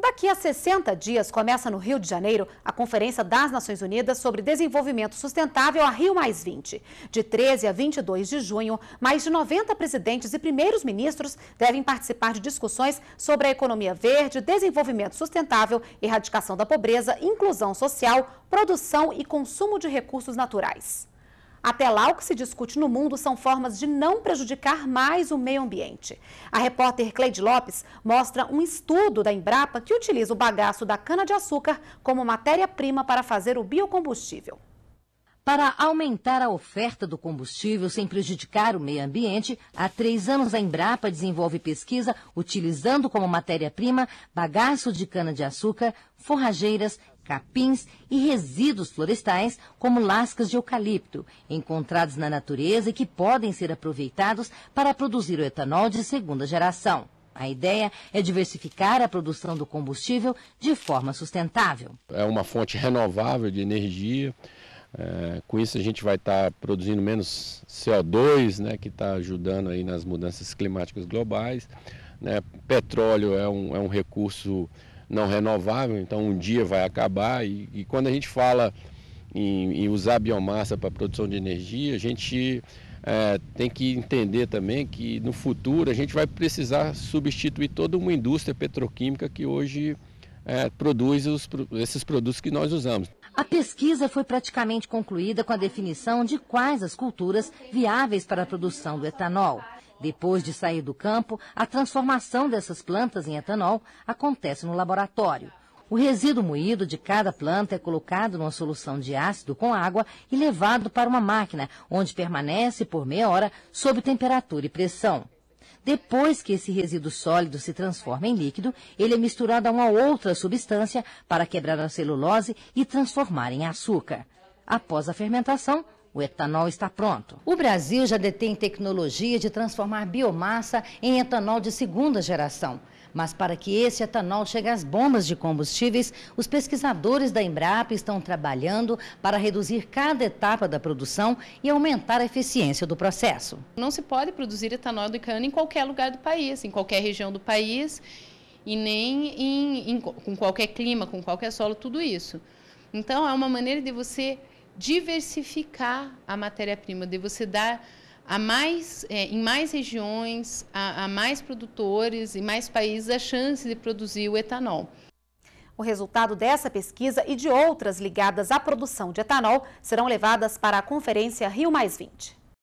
Daqui a 60 dias começa no Rio de Janeiro a Conferência das Nações Unidas sobre Desenvolvimento Sustentável a Rio De 13 a 22 de junho, mais de 90 presidentes e primeiros ministros devem participar de discussões sobre a economia verde, desenvolvimento sustentável, erradicação da pobreza, inclusão social, produção e consumo de recursos naturais. Até lá, o que se discute no mundo são formas de não prejudicar mais o meio ambiente. A repórter Cleide Lopes mostra um estudo da Embrapa que utiliza o bagaço da cana-de-açúcar como matéria-prima para fazer o biocombustível. Para aumentar a oferta do combustível sem prejudicar o meio ambiente, há três anos a Embrapa desenvolve pesquisa utilizando como matéria-prima bagaço de cana-de-açúcar, forrageiras capins e resíduos florestais, como lascas de eucalipto, encontrados na natureza e que podem ser aproveitados para produzir o etanol de segunda geração. A ideia é diversificar a produção do combustível de forma sustentável. É uma fonte renovável de energia. É, com isso a gente vai estar tá produzindo menos CO2, né, que está ajudando aí nas mudanças climáticas globais. Né? Petróleo é um, é um recurso não renovável, então um dia vai acabar. E, e quando a gente fala em, em usar biomassa para produção de energia, a gente é, tem que entender também que no futuro a gente vai precisar substituir toda uma indústria petroquímica que hoje é, produz os, esses produtos que nós usamos. A pesquisa foi praticamente concluída com a definição de quais as culturas viáveis para a produção do etanol. Depois de sair do campo, a transformação dessas plantas em etanol acontece no laboratório. O resíduo moído de cada planta é colocado numa solução de ácido com água e levado para uma máquina, onde permanece por meia hora sob temperatura e pressão. Depois que esse resíduo sólido se transforma em líquido, ele é misturado a uma outra substância para quebrar a celulose e transformar em açúcar. Após a fermentação, o etanol está pronto. O Brasil já detém tecnologia de transformar biomassa em etanol de segunda geração. Mas para que esse etanol chegue às bombas de combustíveis, os pesquisadores da Embrapa estão trabalhando para reduzir cada etapa da produção e aumentar a eficiência do processo. Não se pode produzir etanol de cana em qualquer lugar do país, em qualquer região do país e nem em, em, com qualquer clima, com qualquer solo, tudo isso. Então, é uma maneira de você diversificar a matéria-prima, de você dar a mais, é, em mais regiões, a, a mais produtores e mais países a chance de produzir o etanol. O resultado dessa pesquisa e de outras ligadas à produção de etanol serão levadas para a Conferência Rio Mais 20.